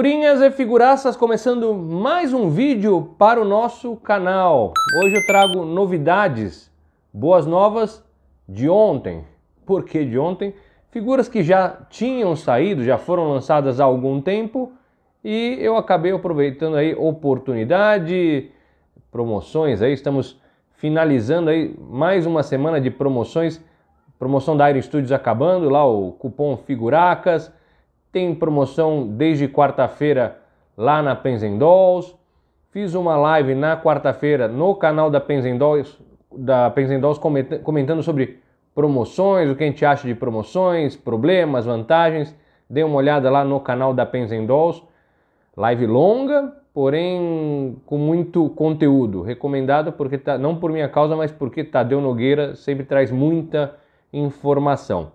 figurinhas e figuraças, começando mais um vídeo para o nosso canal. Hoje eu trago novidades, boas novas de ontem. Por que de ontem? Figuras que já tinham saído, já foram lançadas há algum tempo e eu acabei aproveitando aí oportunidade, promoções aí, estamos finalizando aí mais uma semana de promoções, promoção da Aero Studios acabando, lá o cupom Figuracas, tem promoção desde quarta-feira lá na Penzendols. Fiz uma live na quarta-feira no canal da Penzendols, da Penzendols comentando sobre promoções, o que a gente acha de promoções, problemas, vantagens. Dê uma olhada lá no canal da Penzendols. Live longa, porém com muito conteúdo. Recomendado porque tá, não por minha causa, mas porque Tadeu Nogueira sempre traz muita informação.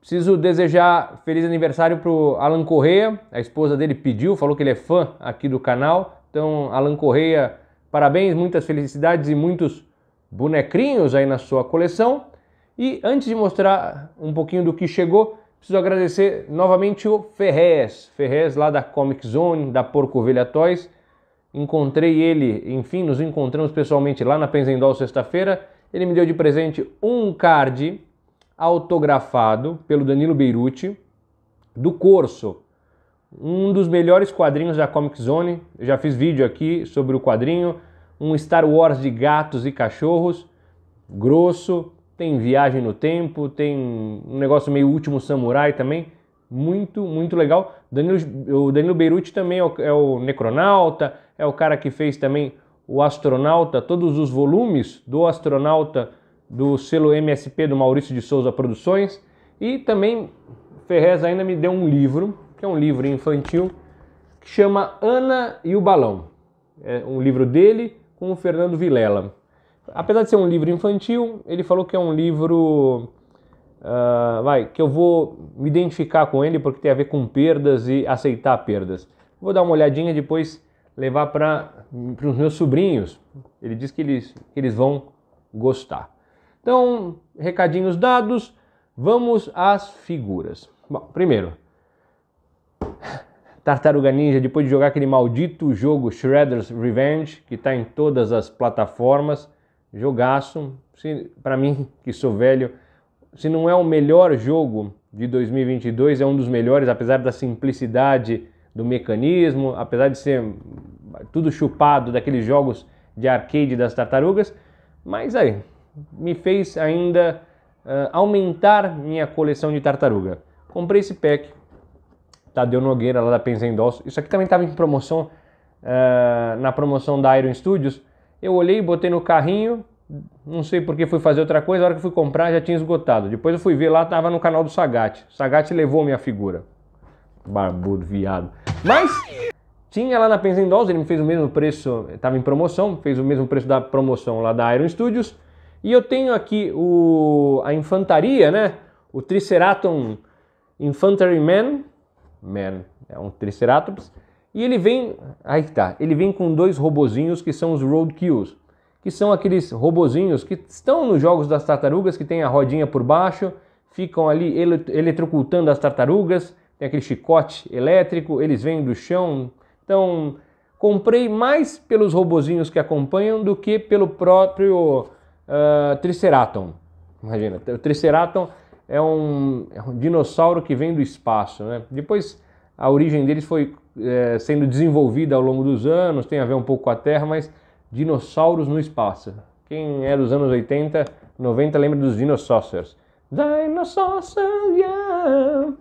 Preciso desejar feliz aniversário pro Alan Correia. A esposa dele pediu, falou que ele é fã aqui do canal. Então, Alan Correia, parabéns, muitas felicidades e muitos bonecrinhos aí na sua coleção. E antes de mostrar um pouquinho do que chegou, preciso agradecer novamente o Ferrez, Ferrez lá da Comic Zone, da Porco Toys. Encontrei ele, enfim, nos encontramos pessoalmente lá na Penzendol sexta-feira. Ele me deu de presente um card autografado pelo Danilo Beirute, do Corso, um dos melhores quadrinhos da Comic Zone. Eu já fiz vídeo aqui sobre o quadrinho. Um Star Wars de gatos e cachorros, grosso. Tem Viagem no Tempo, tem um negócio meio Último Samurai também. Muito, muito legal. Danilo, o Danilo Beirute também é o, é o Necronauta, é o cara que fez também o Astronauta, todos os volumes do Astronauta do selo MSP do Maurício de Souza Produções. E também Ferrez ainda me deu um livro, que é um livro infantil, que chama Ana e o Balão. É um livro dele com o Fernando Vilela. Apesar de ser um livro infantil, ele falou que é um livro uh, vai, que eu vou me identificar com ele porque tem a ver com perdas e aceitar perdas. Vou dar uma olhadinha depois levar para os meus sobrinhos. Ele diz que eles, que eles vão gostar. Então, recadinhos dados, vamos às figuras. Bom, primeiro, Tartaruga Ninja, depois de jogar aquele maldito jogo Shredder's Revenge, que está em todas as plataformas, jogaço. Para mim, que sou velho, se não é o melhor jogo de 2022, é um dos melhores, apesar da simplicidade do mecanismo, apesar de ser tudo chupado daqueles jogos de arcade das tartarugas. Mas aí, me fez ainda uh, aumentar minha coleção de tartaruga. Comprei esse pack, Tadeu Nogueira lá da Penzendos. Isso aqui também estava em promoção, uh, na promoção da Iron Studios. Eu olhei, botei no carrinho, não sei porque fui fazer outra coisa, a hora que fui comprar já tinha esgotado. Depois eu fui ver lá, tava no canal do Sagat. Sagat levou minha figura. Barbudo, viado. Mas tinha lá na Penzendose, ele me fez o mesmo preço, estava em promoção, fez o mesmo preço da promoção lá da Iron Studios. E eu tenho aqui o, a infantaria, né? O Triceraton Infantryman, man, é um Triceratops, e ele vem, aí tá, ele vem com dois robozinhos que são os Roadkills, que são aqueles robozinhos que estão nos jogos das tartarugas, que tem a rodinha por baixo, ficam ali eletrocultando as tartarugas, tem aquele chicote elétrico, eles vêm do chão. Então, comprei mais pelos robozinhos que acompanham do que pelo próprio ah, Triceraton. Imagina, o Triceraton é um, é um, dinossauro que vem do espaço. Né? Depois a origem deles foi é, sendo desenvolvida ao longo dos anos, tem a ver um pouco com a Terra, mas dinossauros no espaço. Quem é dos anos 80, 90 lembra dos dinossauros. Dinossauros, yeah.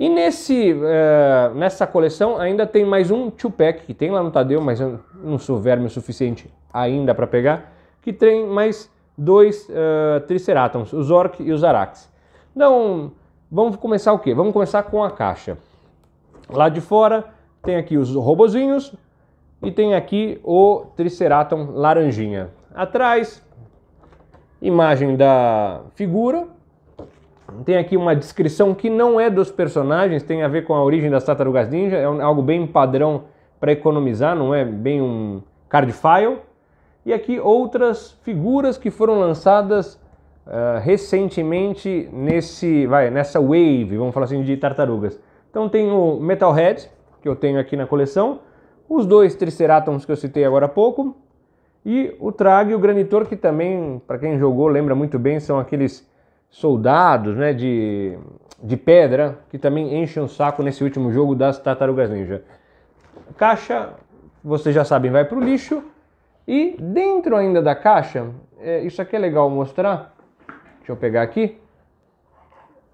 E nesse, é, nessa coleção ainda tem mais um two-pack que tem lá no Tadeu, mas eu não sou verme o suficiente ainda para pegar, que tem mais dois uh, Triceratons, o e os Arax. Então, vamos começar o quê? Vamos começar com a caixa. Lá de fora tem aqui os robozinhos e tem aqui o Triceraton laranjinha. Atrás, imagem da figura tem aqui uma descrição que não é dos personagens, tem a ver com a origem das Tartarugas Ninja, é algo bem padrão para economizar, não é bem um card file. E aqui outras figuras que foram lançadas uh, recentemente nesse, vai, nessa wave, vamos falar assim, de tartarugas. Então tem o Metalhead, que eu tenho aqui na coleção, os dois Triceratops que eu citei agora há pouco, e o Trag e o Granitor, que também, para quem jogou, lembra muito bem, são aqueles soldados, né, de, de pedra, que também enchem um o saco nesse último jogo das Tartarugas Ninja. Caixa, vocês já sabem, vai para o lixo. E dentro ainda da caixa, é, isso aqui é legal mostrar. Deixa eu pegar aqui.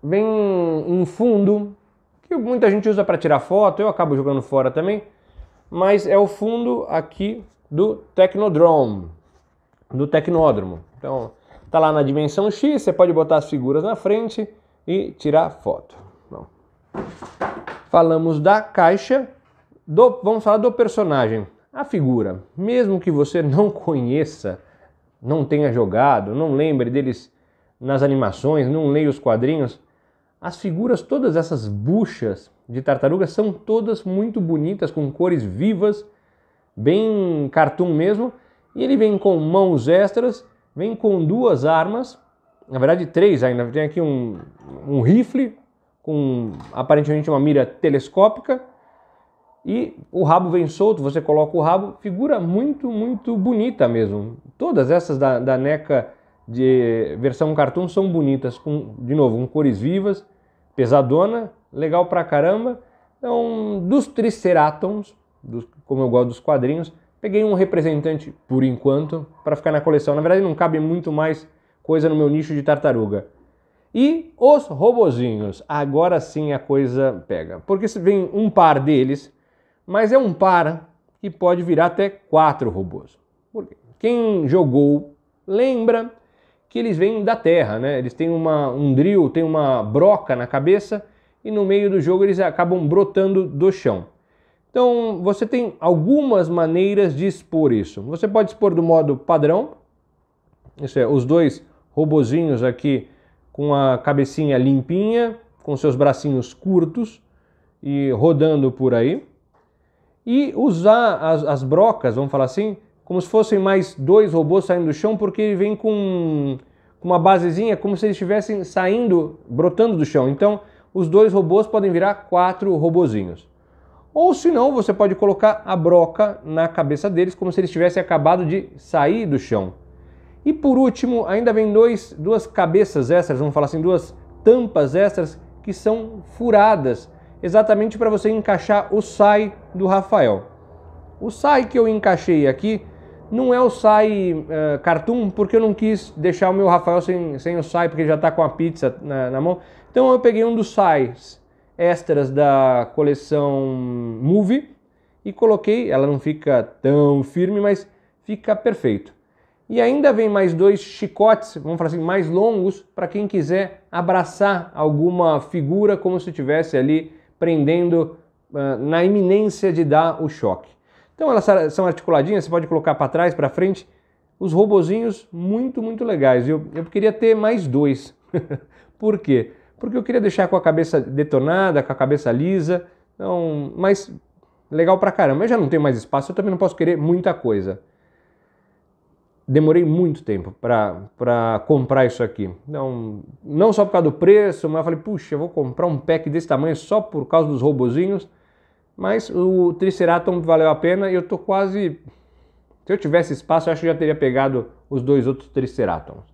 Vem um fundo que muita gente usa para tirar foto, eu acabo jogando fora também. Mas é o fundo aqui do Tecnodrome, do Tecnódromo. Então, Está lá na dimensão X, você pode botar as figuras na frente e tirar foto. Bom. Falamos da caixa, do, vamos falar do personagem. A figura, mesmo que você não conheça, não tenha jogado, não lembre deles nas animações, não leia os quadrinhos, as figuras, todas essas buchas de tartaruga são todas muito bonitas, com cores vivas, bem cartoon mesmo, e ele vem com mãos extras vem com duas armas, na verdade três ainda. Tem aqui um, um rifle com aparentemente uma mira telescópica e o rabo vem solto, você coloca o rabo, figura muito, muito bonita mesmo. Todas essas da, da NECA de versão cartoon são bonitas, com, de novo, com cores vivas, pesadona, legal pra caramba. Então, dos Triceratons, dos, como eu gosto dos quadrinhos, Peguei um representante, por enquanto, para ficar na coleção. Na verdade, não cabe muito mais coisa no meu nicho de tartaruga. E os robozinhos. Agora sim a coisa pega. Porque vem um par deles, mas é um par que pode virar até quatro robôs. Quem jogou lembra que eles vêm da Terra, né? Eles têm uma, um drill, tem uma broca na cabeça e no meio do jogo eles acabam brotando do chão. Então, você tem algumas maneiras de expor isso. Você pode expor do modo padrão, isso é, os dois robozinhos aqui com a cabecinha limpinha, com seus bracinhos curtos e rodando por aí. E usar as, as brocas, vamos falar assim, como se fossem mais dois robôs saindo do chão, porque ele vem com, uma basezinha, como se eles estivessem saindo, brotando do chão. Então, os dois robôs podem virar quatro robozinhos. Ou se não, você pode colocar a broca na cabeça deles, como se eles tivessem acabado de sair do chão. E por último, ainda vem dois, duas cabeças extras, vamos falar assim, duas tampas extras que são furadas, exatamente para você encaixar o SAI do Rafael. O SAI que eu encaixei aqui não é o SAI uh, Cartoon, porque eu não quis deixar o meu Rafael sem, sem o SAI, porque ele já está com a pizza na, na mão. Então eu peguei um dos SAIs extras da coleção Movie e coloquei, ela não fica tão firme, mas fica perfeito. E ainda vem mais dois chicotes, vamos falar assim, mais longos, para quem quiser abraçar alguma figura como se estivesse ali prendendo uh, na iminência de dar o choque. Então elas são articuladinhas, você pode colocar para trás, para frente. Os robozinhos muito, muito legais. Eu, eu queria ter mais dois. Por quê? porque eu queria deixar com a cabeça detonada, com a cabeça lisa. Então, mas legal pra caramba. Eu já não tenho mais espaço, eu também não posso querer muita coisa. Demorei muito tempo para comprar isso aqui. Não, não só por causa do preço, mas eu falei, puxa, eu vou comprar um pack desse tamanho só por causa dos robozinhos. Mas o Triceraton valeu a pena e eu tô quase. Se eu tivesse espaço, eu acho que já teria pegado os dois outros Triceratons.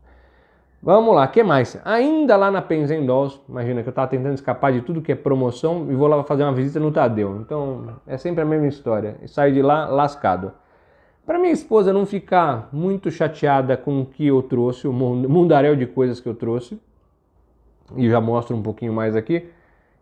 Vamos lá, que mais? Ainda lá na Penzendós, imagina que eu estava tentando escapar de tudo que é promoção e vou lá fazer uma visita no Tadeu. Então é sempre a mesma história. E saio de lá lascado. Para minha esposa não ficar muito chateada com o que eu trouxe, o mundaréu de coisas que eu trouxe, e já mostro um pouquinho mais aqui,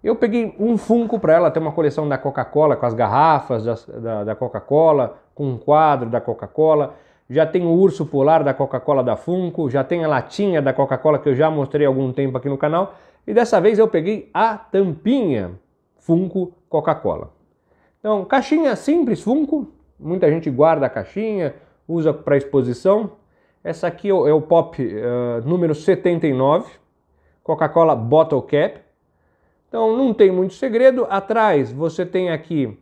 eu peguei um Funko para ela, tem uma coleção da Coca-Cola com as garrafas da, da, da Coca-Cola, com um quadro da Coca-Cola já tem o urso polar da Coca-Cola da Funko, já tem a latinha da Coca-Cola que eu já mostrei há algum tempo aqui no canal, e dessa vez eu peguei a tampinha Funko Coca-Cola. Então, caixinha simples Funko, muita gente guarda a caixinha, usa para exposição. Essa aqui é o é pop uh, número 79, Coca-Cola Bottle Cap. Então, não tem muito segredo. Atrás você tem aqui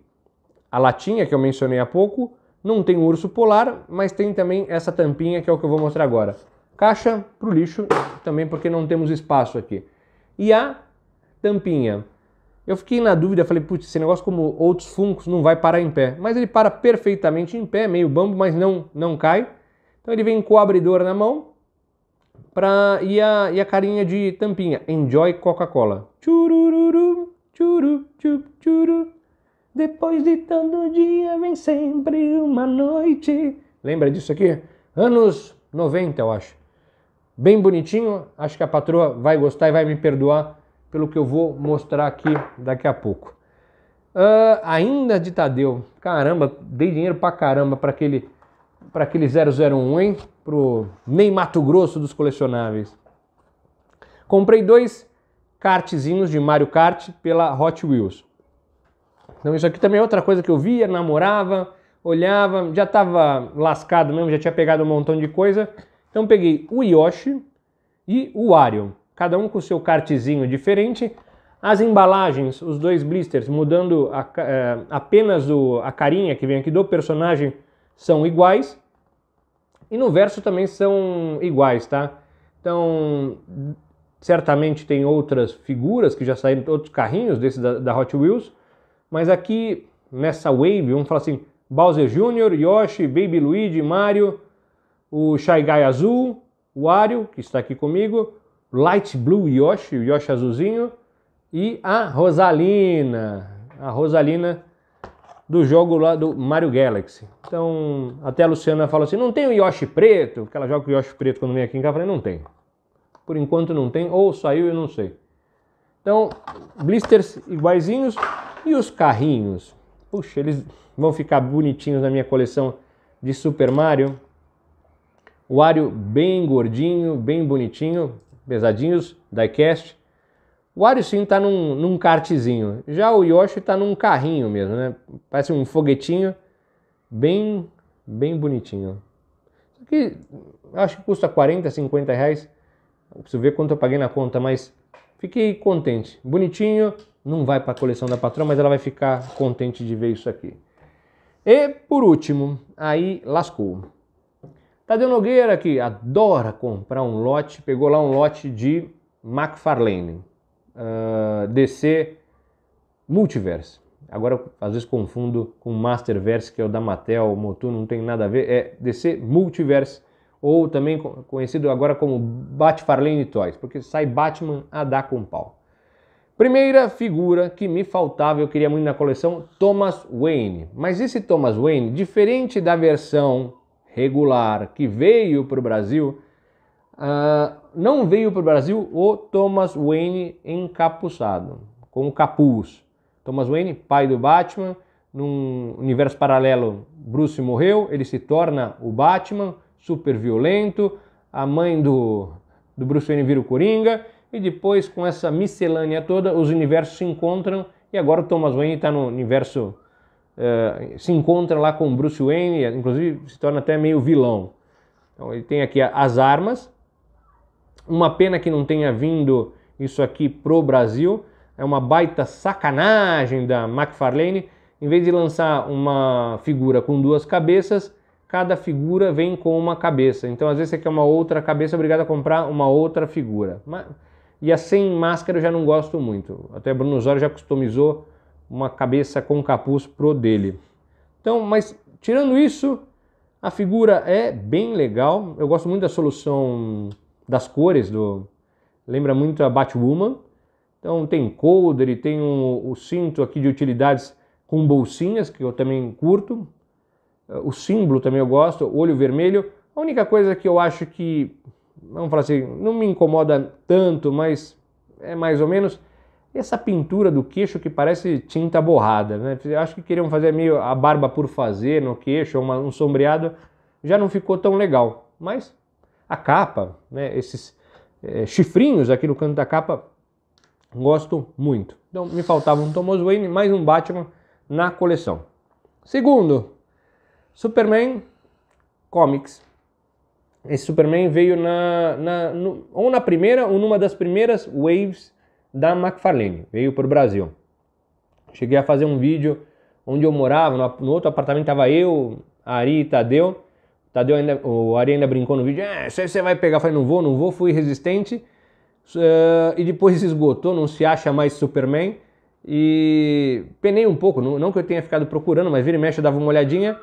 a latinha que eu mencionei há pouco, não tem urso polar, mas tem também essa tampinha que é o que eu vou mostrar agora. Caixa para o lixo, também porque não temos espaço aqui. E a tampinha. Eu fiquei na dúvida, falei, putz, esse negócio como outros funcos não vai parar em pé. Mas ele para perfeitamente em pé, meio bambo, mas não, não cai. Então ele vem com o abridor na mão pra, e, a, e a carinha de tampinha. Enjoy Coca-Cola. Churururu, tchuru, tchuru, tchuru. Depois de tanto dia vem sempre uma noite. Lembra disso aqui? Anos 90, eu acho. Bem bonitinho, acho que a patroa vai gostar e vai me perdoar pelo que eu vou mostrar aqui daqui a pouco. Uh, ainda de Tadeu. Caramba, dei dinheiro pra caramba pra aquele, pra aquele 001, hein? Pro Neymato Mato Grosso dos colecionáveis. Comprei dois kartzinhos de Mario Kart pela Hot Wheels. Então isso aqui também é outra coisa que eu via, namorava, olhava, já estava lascado mesmo, já tinha pegado um montão de coisa. Então peguei o Yoshi e o Wario, cada um com o seu cartezinho diferente. As embalagens, os dois blisters, mudando a, é, apenas o, a carinha que vem aqui do personagem, são iguais. E no verso também são iguais, tá? Então, certamente tem outras figuras que já saíram, outros carrinhos desse da, da Hot Wheels, mas aqui nessa wave, vamos falar assim, Bowser Jr., Yoshi, Baby Luigi, Mario, o Shy Guy Azul, o Ario, que está aqui comigo, Light Blue Yoshi, o Yoshi azulzinho, e a Rosalina, a Rosalina do jogo lá do Mario Galaxy. Então, até a Luciana fala assim, não tem o Yoshi preto? Porque ela joga o Yoshi preto quando vem aqui em casa, eu falei, não tem. Por enquanto não tem, ou saiu, eu não sei. Então, blisters iguaizinhos, e os carrinhos? Puxa, eles vão ficar bonitinhos na minha coleção de Super Mario. O Wario bem gordinho, bem bonitinho, pesadinhos, diecast. O Wario sim tá num, num kartzinho. Já o Yoshi tá num carrinho mesmo, né? Parece um foguetinho bem, bem bonitinho. Isso aqui acho que custa 40, 50 reais. preciso ver quanto eu paguei na conta, mas fiquei contente. Bonitinho, não vai para a coleção da patroa, mas ela vai ficar contente de ver isso aqui. E por último, aí lascou. Tadeu Nogueira, que adora comprar um lote, pegou lá um lote de McFarlane, uh, ah, DC Multiverse. Agora, às vezes, confundo com Masterverse, que é o da Mattel, o Motu, não tem nada a ver. É DC Multiverse, ou também conhecido agora como Batfarlane Toys, porque sai Batman a dar com pau. Primeira figura que me faltava, eu queria muito na coleção, Thomas Wayne. Mas esse Thomas Wayne, diferente da versão regular que veio para o Brasil, uh, não veio para o Brasil o Thomas Wayne encapuçado, com o capuz. Thomas Wayne, pai do Batman, num universo paralelo, Bruce morreu, ele se torna o Batman, super violento, a mãe do, do Bruce Wayne vira o Coringa, e depois, com essa miscelânea toda, os universos se encontram. E agora o Thomas Wayne está no universo. Uh, se encontra lá com Bruce Wayne, inclusive se torna até meio vilão. Então ele tem aqui as armas. Uma pena que não tenha vindo isso aqui pro Brasil. É uma baita sacanagem da McFarlane. Em vez de lançar uma figura com duas cabeças, cada figura vem com uma cabeça. Então, às vezes, você quer uma outra cabeça, é obrigado a comprar uma outra figura. Mas e a sem máscara eu já não gosto muito. Até Bruno Zoro já customizou uma cabeça com capuz pro dele. Então, mas tirando isso, a figura é bem legal. Eu gosto muito da solução das cores do lembra muito a Batwoman. Então tem e tem um, o cinto aqui de utilidades com bolsinhas que eu também curto. O símbolo também eu gosto, olho vermelho. A única coisa que eu acho que vamos falar assim, não me incomoda tanto, mas é mais ou menos. Essa pintura do queixo que parece tinta borrada, né? Acho que queriam fazer meio a barba por fazer no queixo, uma, um sombreado, já não ficou tão legal. Mas a capa, né? Esses é, chifrinhos aqui no canto da capa, gosto muito. Então me faltava um Thomas Wayne, mais um Batman na coleção. Segundo, Superman Comics esse Superman veio na, na no, ou na primeira ou numa das primeiras waves da McFarlane, veio para o Brasil. Cheguei a fazer um vídeo onde eu morava, no, no outro apartamento estava eu, Ari e Tadeu. Tadeu ainda, o Ari ainda brincou no vídeo, é, isso aí você vai pegar. Eu falei, não vou, não vou, fui resistente. Uh, e depois esgotou, não se acha mais Superman. E penei um pouco, não, não que eu tenha ficado procurando, mas vira e mexe eu dava uma olhadinha.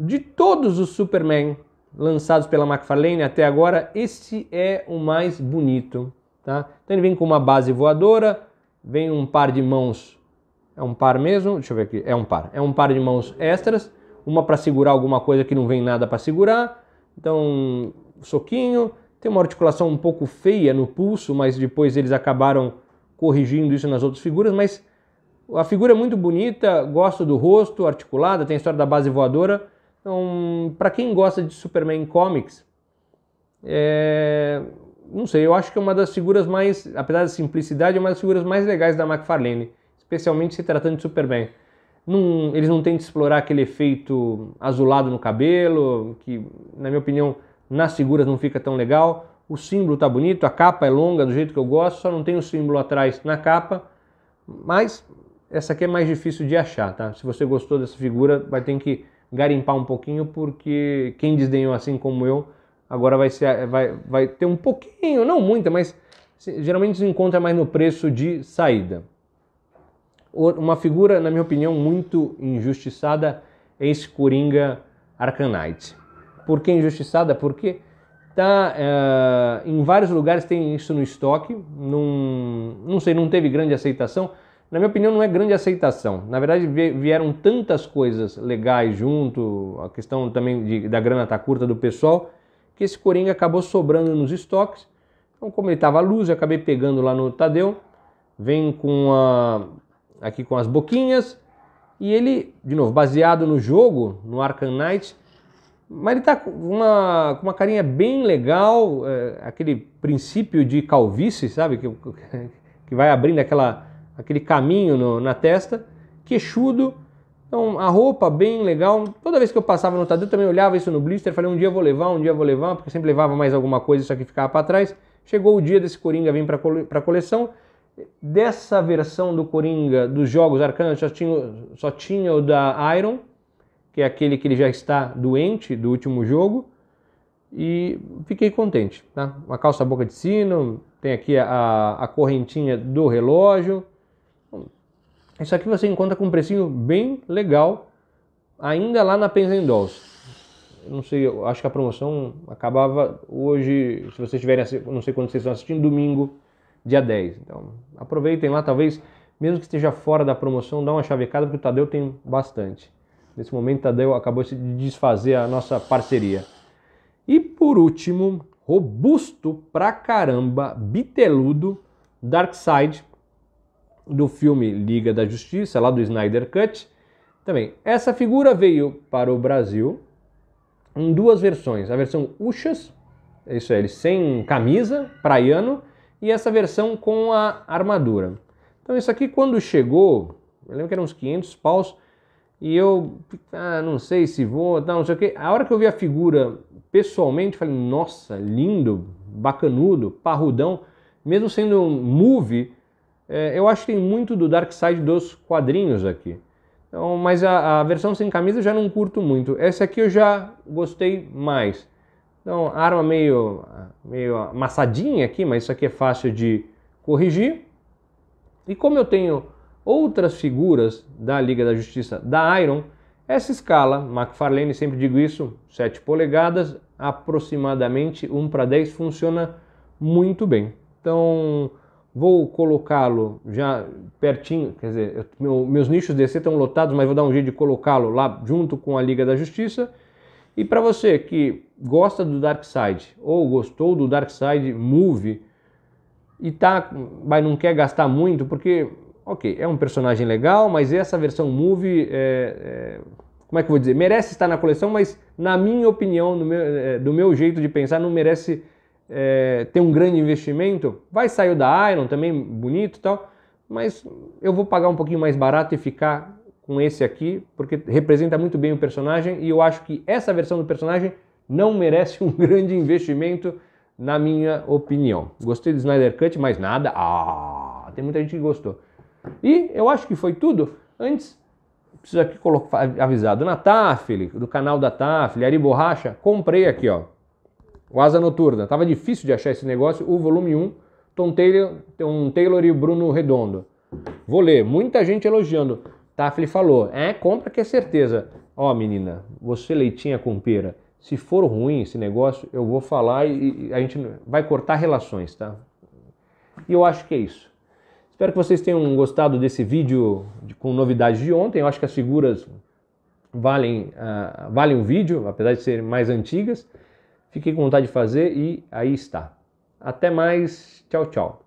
De todos os Superman lançados pela McFarlane até agora, esse é o mais bonito. Tá? Então ele vem com uma base voadora, vem um par de mãos, é um par mesmo, deixa eu ver aqui, é um par, é um par de mãos extras, uma para segurar alguma coisa que não vem nada para segurar, então soquinho, tem uma articulação um pouco feia no pulso, mas depois eles acabaram corrigindo isso nas outras figuras, mas a figura é muito bonita, gosto do rosto articulada, tem a história da base voadora, então, para quem gosta de Superman Comics, é... não sei, eu acho que é uma das figuras mais, apesar da simplicidade, é uma das figuras mais legais da McFarlane, especialmente se tratando de Superman. eles não têm de explorar aquele efeito azulado no cabelo, que, na minha opinião, nas figuras não fica tão legal. O símbolo tá bonito, a capa é longa do jeito que eu gosto, só não tem o símbolo atrás na capa, mas essa aqui é mais difícil de achar, tá? Se você gostou dessa figura, vai ter que garimpar um pouquinho, porque quem desdenhou assim como eu, agora vai, ser, vai, vai ter um pouquinho, não muita, mas geralmente se encontra mais no preço de saída. Uma figura, na minha opinião, muito injustiçada é esse Coringa Arcanite. Por que injustiçada? Porque tá é, em vários lugares tem isso no estoque, num, não sei, não teve grande aceitação, na minha opinião, não é grande aceitação. Na verdade, vieram tantas coisas legais junto, a questão também de, da grana tá curta do pessoal, que esse Coringa acabou sobrando nos estoques. Então, como ele estava à luz, eu acabei pegando lá no Tadeu. Vem com a, aqui com as boquinhas. E ele, de novo, baseado no jogo, no Arkham Knight, mas ele tá com uma, com uma carinha bem legal, é, aquele princípio de calvície, sabe? Que, que vai abrindo aquela aquele caminho no, na testa, queixudo, então a roupa bem legal. Toda vez que eu passava no Tadeu também olhava isso no blister, falei um dia vou levar, um dia vou levar, porque sempre levava mais alguma coisa, isso aqui ficava para trás. Chegou o dia desse Coringa vir para a coleção. Dessa versão do Coringa dos jogos Arcanos só tinha, só tinha o da Iron, que é aquele que ele já está doente do último jogo. E fiquei contente, tá? Uma calça boca de sino, tem aqui a, a correntinha do relógio, isso aqui você encontra com um precinho bem legal, ainda lá na Pens Não sei, eu acho que a promoção acabava hoje, se vocês tiverem, não sei quando vocês estão assistindo, domingo, dia 10. Então, aproveitem lá, talvez, mesmo que esteja fora da promoção, dá uma chavecada, porque o Tadeu tem bastante. Nesse momento, o Tadeu acabou de desfazer a nossa parceria. E por último, robusto pra caramba, biteludo, Darkside do filme Liga da Justiça, lá do Snyder Cut. Também, essa figura veio para o Brasil em duas versões. A versão Uxas, isso é, ele sem camisa, praiano, e essa versão com a armadura. Então isso aqui quando chegou, eu lembro que eram uns 500 paus, e eu ah, não sei se vou, não, não sei o que. A hora que eu vi a figura pessoalmente, falei, nossa, lindo, bacanudo, parrudão, mesmo sendo um movie, é, eu acho que tem muito do Dark Side dos quadrinhos aqui. Então, mas a, a, versão sem camisa eu já não curto muito. Essa aqui eu já gostei mais. Então, arma meio, meio amassadinha aqui, mas isso aqui é fácil de corrigir. E como eu tenho outras figuras da Liga da Justiça da Iron, essa escala, McFarlane sempre digo isso, 7 polegadas, aproximadamente 1 para 10, funciona muito bem. Então, vou colocá-lo já pertinho, quer dizer, meu, meus nichos DC estão lotados, mas vou dar um jeito de colocá-lo lá junto com a Liga da Justiça. E para você que gosta do Dark Side ou gostou do Dark Side Movie e tá, mas não quer gastar muito, porque, ok, é um personagem legal, mas essa versão Movie, é, é, como é que eu vou dizer, merece estar na coleção, mas na minha opinião, meu, é, do meu jeito de pensar, não merece é, ter um grande investimento, vai sair da Iron também, bonito e tal, mas eu vou pagar um pouquinho mais barato e ficar com esse aqui, porque representa muito bem o personagem e eu acho que essa versão do personagem não merece um grande investimento, na minha opinião. Gostei do Snyder Cut, mas nada. Ah, tem muita gente que gostou. E eu acho que foi tudo. Antes, preciso aqui colocar avisado na Tafile, do canal da Tafile, Ari Borracha, comprei aqui, ó. O Asa Noturna. Tava difícil de achar esse negócio. O volume 1, Tom Taylor, Tom Taylor e o Bruno Redondo. Vou ler. Muita gente elogiando. Tafli falou: É, compra que é certeza. Ó, menina, você leitinha com pera. Se for ruim esse negócio, eu vou falar e, e a gente vai cortar relações, tá? E eu acho que é isso. Espero que vocês tenham gostado desse vídeo de, com novidades de ontem. Eu acho que as figuras valem, uh, valem o vídeo, apesar de serem mais antigas. Fiquei com vontade de fazer e aí está. Até mais, tchau, tchau.